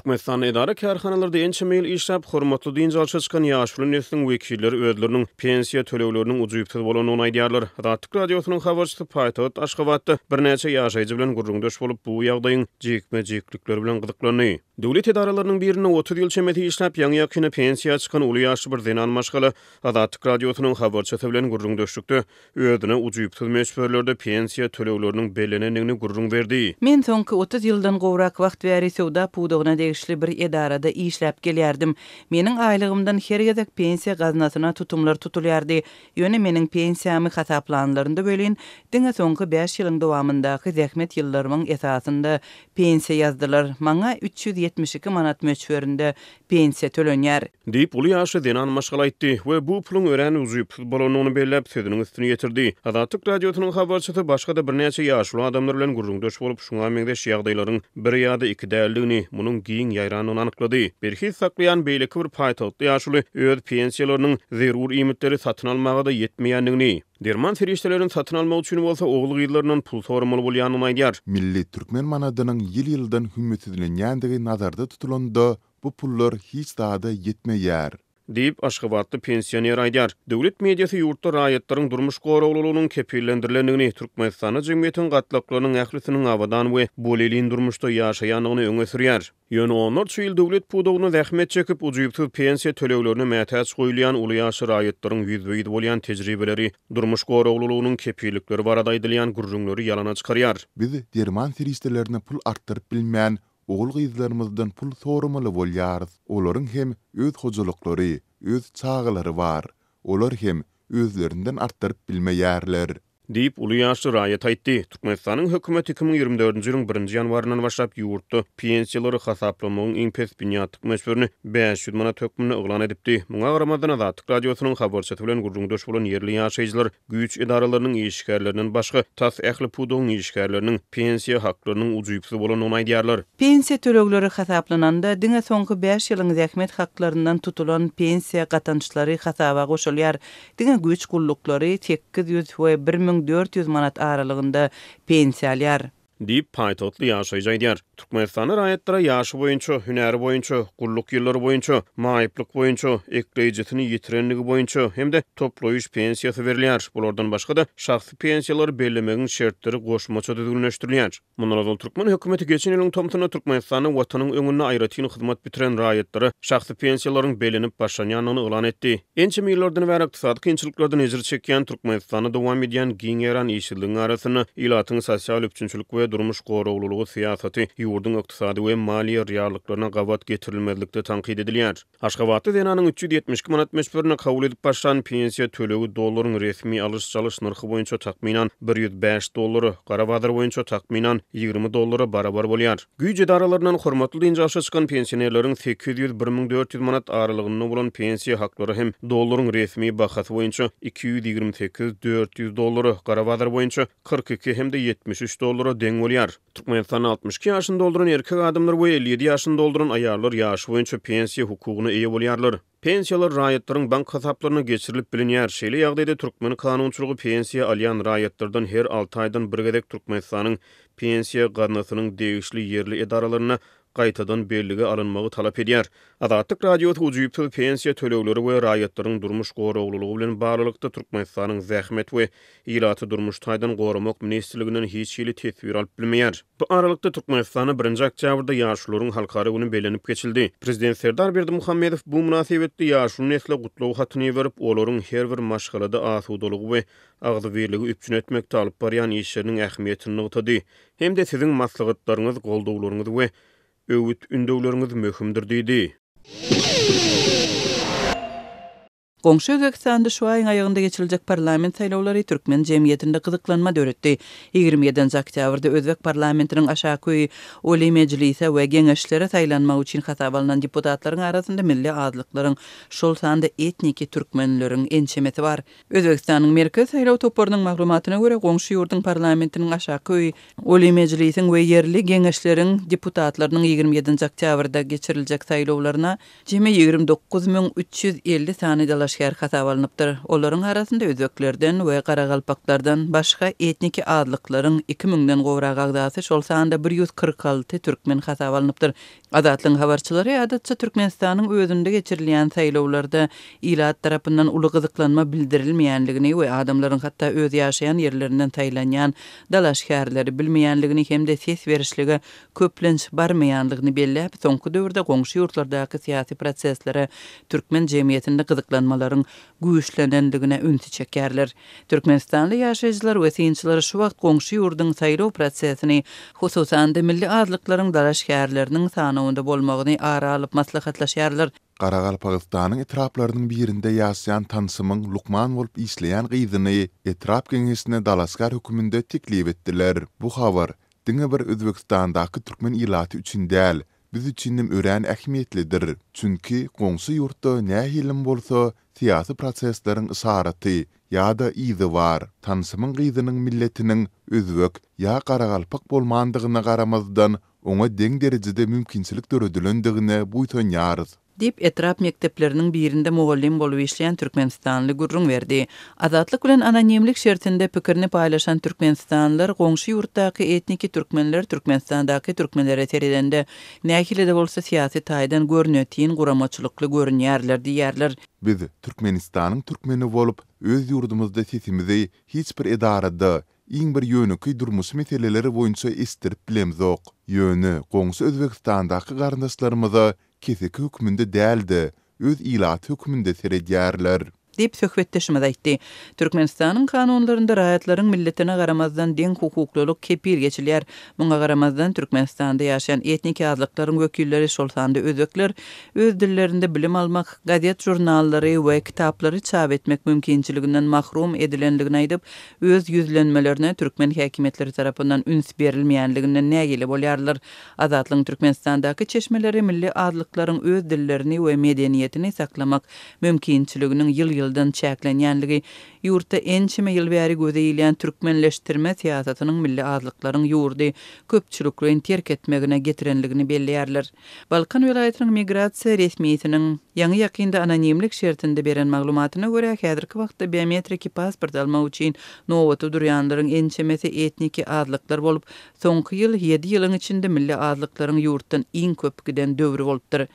Türkmenistan edara karxanalarda en çemeyil işrap hormatlı deyince çıkan yaşlı neslin vekiller ödlerinin pensiya tölevlerinin ucu yüptel bolan onay diyarlar. Rattık radyosunun bir bilen gurrundoş bolup bu yağdayın cikme ciklikler bilen gıdıklarını. Devlet edaralarının birini 30 yıl çemeti işrap yan yakini pensiya çıkan ulu yaşlı bir zinan maşkalı Rattık radyosunun havarçlı bilen gurrundoşlukta ödüne ucu yüptel meçbörlerde pensiya tölevlerinin belenenini gurrun verdi. Men sonki 30 yıldan gowrak vaqt veri sevda tegişli bir edarada işläp gelərdim. Mening aýlygymdan her gezek pensiýa gaznasyna tutumlar tutulýardy. Ýöne meniň pensiýamy hasaplanlaryndy bölin. Diňe soňky 5 ýylyň dowamında hyzmat ýyllarymyň esasynda pensiýa yazdılar. Maňa 372 manat möçberinde pensiýa tölenýär. Diýip uly yaşı denan maşgal etdi we bu pulyň ören uzyp bolanyny belläp sözüniň üstüne ýetirdi. Azatlyk radiosynyň habarçysy başga da bir näçe ýaşly adamlar bilen gurrundaş bolup şuňa meňdeş ýagdaýlaryň bir ýa-da iki däldigini, ýyň ýaýran anyklady. Bir hiz saklaýan beýleki bir paýtagy ýaşuly öz pensiýalarynyň zerur ýmetleri satyn almagy da ýetmeýändigini. Derman ferişteleriň satyn almak üçin bolsa ogly ýyllarynyň pul sorumly bolýan ýaýar. Milli türkmen manadynyň ýyl-ýyldan hümmetidilen ýandygy nazarda tutulanda Bu pullar hiç daha da yetmeyer. deyip Aşgabatlı pensioner aýdýar. Döwlet mediýasy ýurtda raýatlaryň durmuş goraglulugynyň kepillendirilendigini, Türkmenistan jemgyýetiniň gatlaklarynyň ählisiniň awadan we boleliň durmuşda ýaşaýanlygyny öňe sürýär. Ýöne onlar şu ýyl döwlet pudugyny zähmet çekip ujyp tutup pensiýa töleweleriniň mätäç goýulýan uly ýaşy raýatlaryň ýüzbeýit bolýan tejribeleri durmuş goraglulugynyň kepillikleri barada aýdylýan gurrunlary ýalana çykaryar. Biz derman seristelerini pul arttyryp bilmän, oğul gyzlarymyzdan pul sorumaly bolýarys. Olaryň hem öz hojalyklary, öz çağlary bar. Olar hem özlerinden artdyryp bilme deyip ulu yaşlı rayet aytti. Türkmenistan'ın hükümeti 2024 yılın 1. yanvarından başlap yurtta piyensiyaları hasaplamağın en pes binyatlık meşbörünü 500 mana tökmünü ıglan edipti. Muna aramadan azatlık radyosunun xabar çatı bilen gurrung döş bulan yerli yaşayıcılar, güyüç idaralarının тас başqa, tas ehli пенсия iyişikarlarının piyensiya haklarının onay diyarlar. Piyensiya hasaplananda 5 tutulan piyensiya katanışları hasaba koşulyar. Dine güyüç kullukları 800 400 manat aralığında pensiyalyar deyip paytotly ýaşaýýar. Türkmenistany raýatlara ýaşy boýunça, hünär boýunça, gulluk ýyllary boýunça, maýyplyk boýunça, ekleýjisini ýitirenligi boýunça hemde de toplaýyş pensiýasy berilýär. Bulardan başga da şahsy pensiýalar bellemegiň şertleri goşmaça düzgünleşdirilýär. Munda da Türkmen hökümeti geçen ýylyň tamamyna Türkmenistanyň watanyň öňünde aýratyn hyzmat bitiren raýatlara şahsy pensiýalaryň belenip başlanýanyny ulan etdi. Ençe millerden we ykdysady kynçylyklardan ýyzyr çekýän Türkmenistany dowam edýän giňeran ýeşillik arasyny ýylatyň sosial üçinçilik we durmuş goraglulugu siýasaty ýurdun ykdysady we maliýe riýallyklaryna gabat getirilmezlikde tanqid edilýär. Aşgabatda denanyň 372 manat meşburyna kabul edip başlan pensiýa tölegi dollaryň resmi alyş-çalyş narhy boýunça takminan 105 dollary, garabadyr boýunça takminan 20 dollary barabar bolýar. Güýç edaralarynyň hormatly dünýä aşy çykan 800-1400 manat aralygyny bolan pensiýa haklary hem dollaryň resmi bahasy boýunça 228-400 dollary, garabadyr boýunça 42 hem 73 dollary deň bolýar. Türkmenistan 62 ýaşyny dolduran erkek adamlar we 57 ýaşyny dolduran aýarlar ýaşy boýunça pensiýa hukugyna eýe bolýarlar. Pensiýalar raýatlaryň bank hasaplaryna geçirilip bilinýär. Şeýle ýagdaýda türkmen kanunçylygy pensiýa alýan raýatlardan her 6 aýdan bir gezek Türkmenistanyň pensiýa garnasynyň degişli ýerli edaralaryna gaýtadan belligi alynmagy talap edýär. Azatlyk radio tuzyp tul pensiýa töleweleri we raýatlaryň durmuş goraglylygy bilen baglanykda Türkmenistanyň zähmet we ýylaty durmuş taýdan gormak ministrliginiň hiç ýyly täsir alyp bilmeýär. Bu aralykda Türkmenistany 1-nji oktýabrda ýaşlaryň halkara günü belenip geçildi. Prezident Serdar Berdimuhammedow bu münasibetde ýaşlaryň nesle gutlugy hatyny berip, olaryň her bir maşgalada asudolygy we agdy berligi üçin etmekde alyp barýan işleriniň ähmiýetini ýetirdi. Hem de siziň maslahatlaryňyz, goldawlaryňyz we Öwüt ündewleriňiz möhümdir diýdi. Gonşu Gökstan'da şu ayın ayağında geçilecek parlament saylovları Türkmen cemiyetinde kızıklanma dörütti. 27. Oktavr'da Özbek parlamentinin aşağı kuyu Oli Meclisi ve genişlere saylanma için hatap diputatların arasında milli adlıkların şol sandı etniki Türkmenlerin ençemeti var. Özbekistan'ın merkez saylov toporunun mağrumatına göre Gonşu Yurdun parlamentinin aşağı köyü Oli Meclise'nin ve yerli genişlerin deputatlarının 27. Oktavr'da geçirilecek saylovlarına cemi 29.350 saniyde aşkar hatawalnypdyr. Olaryň arasında özbeklerden we garagalpaklardan başga etniki adlyklaryň 2000-den gowrak agdasy şol sanda 146 türkmen hatawalnypdyr. Azatlyň havarçıları adatça Türkmenistanyň özünde geçirilýän saýlawlarda ilat tarapyndan uly gyzyklanma bildirilmeýänligini we adamlaryň hatda öz ýaşaýan ýerlerinden taýlanýan dalaşkärleri hem hemde ses berişligi köplenç barmaýanlygyny belläp, soňky döwürde goňşy ýurtlardaky siýasy prosesleri türkmen jemgyýetinde gyzyklanma ýaňlaryň güýçlenendigine ünsi çekerler. Türkmenistanly ýaşajylar we synçylar şu wagt goňşy ýurdun saýlaw prosesini, hususan da milli azlyklaryň dala şäherleriniň sanawynda bolmagyny ara alyp maslahatlaşýarlar. Qaraqalpagystanyň etraplarynyň birinde ýaşaýan tansymyň Luqman bolup işleýän gyzyny etrap geňesine dalaskar hökümünde tiklip etdiler. Bu habar diňe bir Özbekistandaky türkmen ilati üçin däl, biz üçinim ören ähmiýetlidir. Çünki goňsy ýurtda nähilim bolsa, siýasy prosesleriň ysaraty ýa-da ýyzy bar. Tansymyň gyzynyň milletiniň özwek ýa garagalpyk bolmandygyna garamazdan oňa deň derejede mümkinçilik döredilendigine buýtan ýarys. dip etrap mekteplerinin birinde mogollim bolup işleyen Türkmenistanlı gurrun verdi. Azatlık ulan anonimlik şertinde pikirini paylaşan Türkmenistanlılar gongşu yurttaki etniki Türkmenler Türkmenistan'daki Türkmenlere terilende nekile bolsa siyasi taydan görnötiyin guramaçılıklı görün yerler diyerler. Biz Türkmenistan'ın Türkmeni volup öz yurdumuzda hiç bir edarada İň bir ýöne köý durmuş meseleleri boýunça istirip bilemzok. Ýöne goňşy Özbegistandaky garnaşlarymyza kese kökmünde däldi, öz ilat kökmünde seredýärler. diýip söhbetdeşimiz aýtdy. Türkmenistanyň kanunlarynda raýatlaryň milletine garamazdan deň hukukluluk kepil geçilýär. Muňa garamazdan Türkmenistanda ýaşaýan etnik ýazlyklaryň wekilleri şolsanda özökler, öz dillerinde bilim almak, gazet jurnallary we kitaplary çap etmek mümkinçiliginden mahrum edilenligini aýdyp, öz ýüzlenmelerini türkmen häkimetleri tarapyndan üns berilmeýänliginden nägili bolýarlar. Azatlyň Türkmenistandaky çeşmeleri milli azlyklaryň öz dillerini we medeniýetini saklamak mümkinçiliginiň ýyl-ýyl ýyldan çäklenýänligi ýurtda ençime ýyl bäri gödeýilen türkmenleşdirme teatrynyň milli adlyklaryny ýurdy köpçülük bilen terk etmegine getirenligini belli Balkan welaýatynyň migrasiýa resmiýetiniň Yaňy da anonimlik şertinde beren maglumatyna görä, häzirki wagtda biometrik pasport alma üçin nowaty durýanlaryň ençemesi etniki adlyklar bolup, soňky ýyl 7 ýylyň içinde milli adlyklaryň ýurtdan iň köp giden döwri bolupdyr.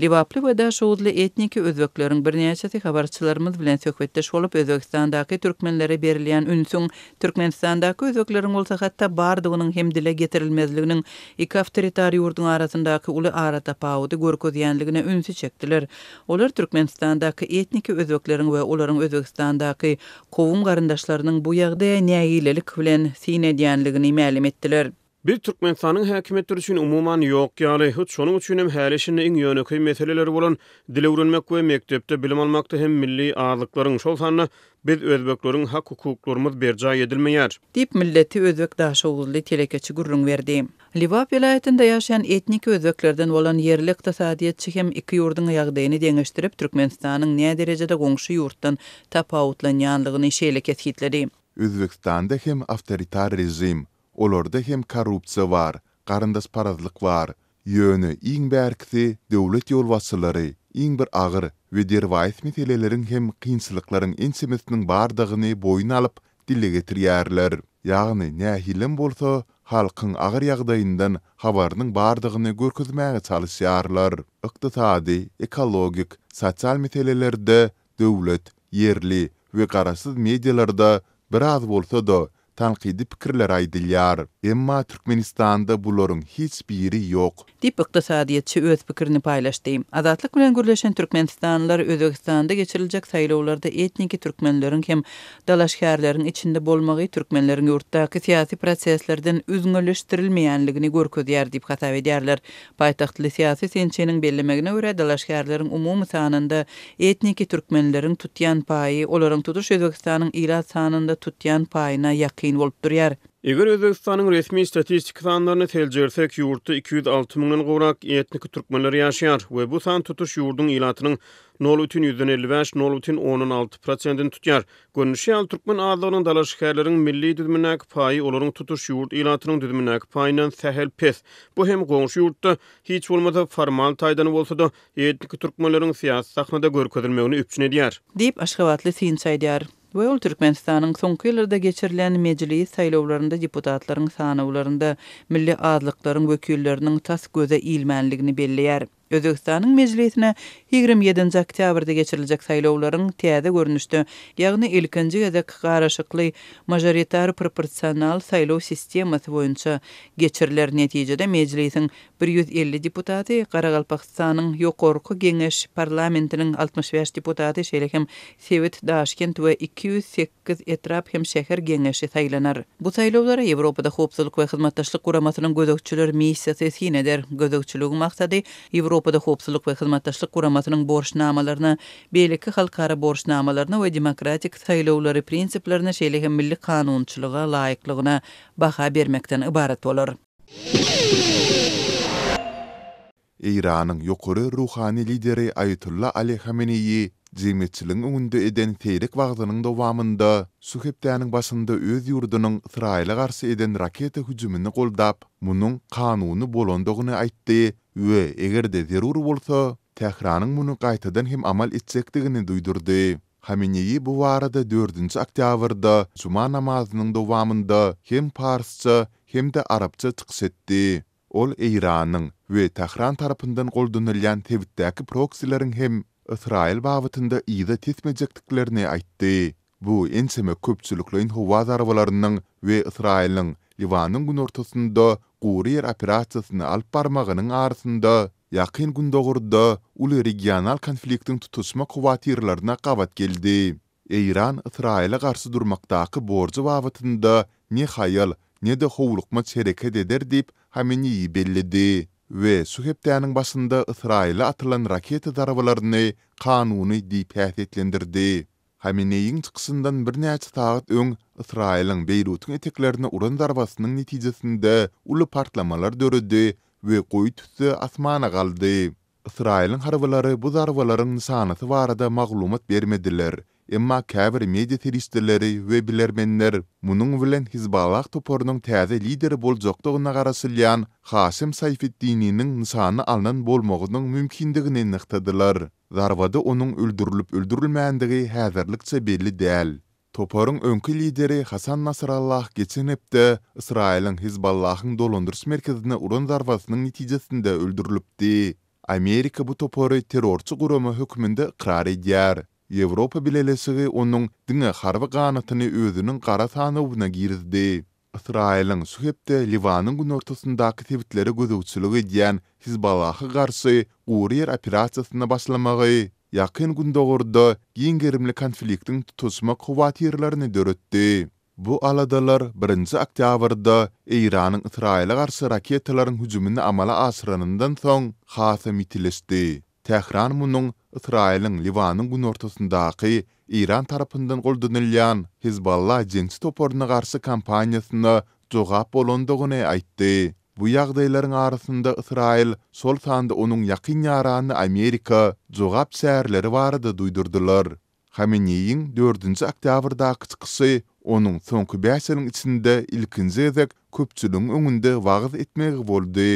Livapli we da etniki özbeklerin bir näçe habarçylarymyz bilen söhbetdeş bolup, Özbekistandaky türkmenlere berilýän ünsüň türkmenistandaky özbeklerin bolsa hatda bardygynyň hem dile getirilmezliginiň iki awtoritar ýurdun arasyndaky uly ara tapawudy görkezýänligine ünsi çekdiler. Olar Türkmenistandaky etniki özbeglerini we olaryň Özbegistandaky kowum garandaşlarynyň bu ýagdaýda näähililik bilen sine edýändigini ma'lum etdiler. Bir Türkmenistanyň häkimet üçin umumyň ýok ýaly, hut şonuň üçin hem häleşinde iň ýöneki meseleler bolan dil öwrenmek we mektepde bilim almakda hem milli arlyklaryň şol sanly biz özbeklerin hak hukuklarymyz berja edilmeýär. Dip milleti özbek daşy ugly telekeçi gurrun berdi. Liva vilayetinde yaşayan etnik özbeklerden olan yerli iktisadiyatçı hem iki yurdun yağdayını deneştirip Türkmenistan'ın ne derecede gongşu yurttan tapa utlanyanlığını işeyle kethitledi. Özbekistan'da hem avtoritar rejim, Olorda hem korrupsiya var, qarindas parazlyk var. yöni iň bärkisi döwlet ýol wasylary, iň bir agyr we derwaýs hem kynçylyklaryň ensemesiniň bardygyny boyun alyp dile getirýärler. Ýagny nähilim bolsa, halkyň agyr ýagdaýyndan habarynyň bardygyny görkezmäge çalyşýarlar. Iqtisadi, ekologik, sosial meselelerde döwlet, yerli we garasyz medialarda biraz bolsa da tanqidi pikirler aydylar, emma Türkmenistanda bulorun hiç yok. ýeri ýok diip öz pikirini paýlaşdy. Azadlyk bilen gürleşen türkmenistanlylar Özbegistanda geçiriljek saýlawlarda etniki türkmenlärin hem dalaşkarlaryň içinde bolmagy türkmenlärin ýurtdaki syýasy proseslerden özüngeleşdirilmeýänligini görküdiýär diip gataw edýärler. Paýtaxtly syýasy sençeniň bellemegine berlemäginiň urda dalaşkarlaryň umumy sanynda etniki türkmenlärin tutyan payi, olaryň tutuş Özbegistanyň ila sanynda tutyan payina ýakyn kiin volt duryar. Eger resmi statistik sanlarını telcersek yurtta 206 milyon gowrak etnik Türkmenler ýaşaýar we bu san tutuş yurdun ilatının 0,155-0,16%'n tutyar. Gönnüşe al Türkmen adlarının şäherleriniň milli düzmünnak payi olorun tutuş yurt ilatının düzmünnak payinan pes. Bu hem gonş ýurtda hiç olmazı formal taydanı olsa da etnik Türkmenlerin siyasi sakhnada görkezilmegini öpçün edýär. Diýip aşgabatly Ve ol Türkmenistan'ın son kıyılarda geçirilen meclis saylovlarında deputatların milli azlıkların vekillerinin tas göze ilmenliğini belliyer. Özbekistan'ın meclisine 27. oktyabrda geçirilecek saylovların tiyade ýagny Yağını ilkinci yada kıqarışıklı majoritar proporsional saylov sistemi boyunca geçiriler neticede meclisin 150 депутаты, Qaraqalpaqstanyň ýokarky geňeş parlamentiniň 65 депутаты şeýlekem Sewet Daşkent 208 etrap hem şäher geňeşi taýlanar. Bu taýlawlar Ýewropada howpsuzlyk we hyzmatdaşlyk guramasynyň gözegçiler missiýasy sin eder. Gözegçilik maksady Ýewropada howpsuzlyk we hyzmatdaşlyk guramasynyň borçnamalaryna, beýleki halkara borçnamalaryna we demokratik taýlawlary prinsiplerine şeýlekem milli kanunçylyga laýyklygyna baha bermekden ibaret Ираның yukarı рухани lideri Ayetullah Ali Khamenei Cemiyetçiliğin önünde eden teyrik vaqtının dovamında Suhebtiyanın basında öz юрдының Israel'e qarşı eden raketa hücumini қолдап, munun kanunu bolondoğunu айтты, ve eger de zerur bolsa, Tehranın munu qaytadan hem amal etsekdigini duydurdi. Hamineyi bu varada 4-nji oktýabrda Cuma namazynyň dowamında hem parsça hem de arabça ol Eýranyň we Tahran tarapyndan goldunylýan täwitdäki proksilerin hem Israýil wagtynda ýa tetmejekdiklerini aýtdy. Bu ensemä köpçülikli howa zarwalarynyň we Israýilniň Livanyň gün ortasynda gurýer operasiýasyny alyp barmagynyň arasynda ýakyn gün dogurda uly regional konfliktiň tutuşma kowatirlerine gabat geldi. Eýran Israýila garşy durmakdaky borcu wagtynda ne hayal, ne de howlukma eder diýip Xaminiyi bellidi ve Suhebtianin basında Israeli atılan raketi darabalarını kanuni di pahitetlendirdi. Xaminiyiin çıksından bir neci taat ön Israelin Beyrutin eteklerini uran darabasının neticesinde ulu partlamalar dörüdü ve koy asmana kaldı. Israilin harvalary bu zarvalaryň sanaty barada maglumat bermediler. Emma käbir media teristleri we bilermenler munun bilen Hizballah toporunyň täze lideri boljakdygyna garaşylýan Hasim dininin nisany alnan bolmagynyň mümkindigini nyktadylar. Zarvada onuň öldürilip öldürilmändigi häzirlikçe belli däl. Toporun önkü lideri Hasan Nasrallah geçen hepte Israilin Hizballah'ın dolundurus merkezine urun zarvasının neticesinde öldürülüpti. Amerika bu topary terrorçu guramy hukmünde qarar edýär. Ýewropa bilelesigi onuň diňe harby ganytyny özüniň gara sanawyna girizdi. Israýlyň Suhepde Liwanyň gün ortasyndaky tebitlere gözüçülügi diýen Hizballahy garşy uwrýer operasiýasyna başlamagy ýakyn gündogurdy, giňgerimli konfliktiň tutuşma döretdi. Bu aladalar 1-nji oktýabrda Iranyň Israýyla garşy raketalaryň hüjümini amala asyrynyndan soň hasam itilisdi. Tehran munyň Israilin Liwanyň gün ortasyndaky Iran tarapyndan goldunylýan Hizballah jinsi toporyna garşy kampaniýasyny jogap bolandygyny aýtdy. Bu ýagdaýlaryň arasynda Israýyl sol sanda onuň ýakyn ýaranyny Amerika jogap seherleri barada duýdurdylar. Xamenyiyin 4-nji oktýabrda gitgisi, onuň soňky bäsiriniň içinde ilkinji ýerdek köpçüligiň öňünde wagt etmegi boldy.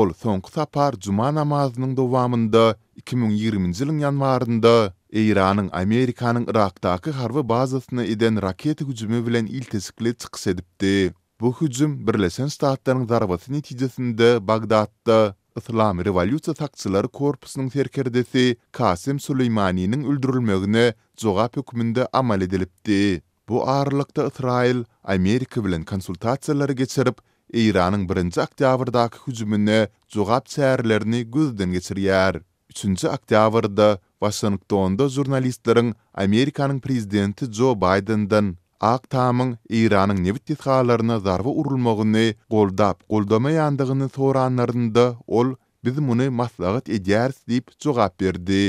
Ol soňky sapar juma namazynyň dowamında 2020-nji ýylyň ýanwarynda Eýranyň Amerikanyň Irakdaky harby bazasyna eden raketa hüjümi bilen iltisikli çykyş edipdi. Bu hüjüm Birleşen Ştatlaryň zarbasy netijesinde Bagdadda Islami Revolutsiya taqçylary korpusynyň serkerdesi Kasim Süleymaniň öldürilmegine jogap hukmunda amal edilipdi. Bu aralykda Israil Amerika bilen konsultasiýalar geçirip, Iranyň 1-nji oktýabrdaky hüjümini jogap çäherlerini gözden geçirýär. 3-nji oktýabrda Washingtonda jurnalistleriň Amerikanyň prezidenti Joe Bidendan Ak taamyň Iranyň nebit tetgalaryna zarby urulmagyny goldap, goldamayandygyny soranlaryndy, ol biz muny maslahat edýäris diýip jogap berdi.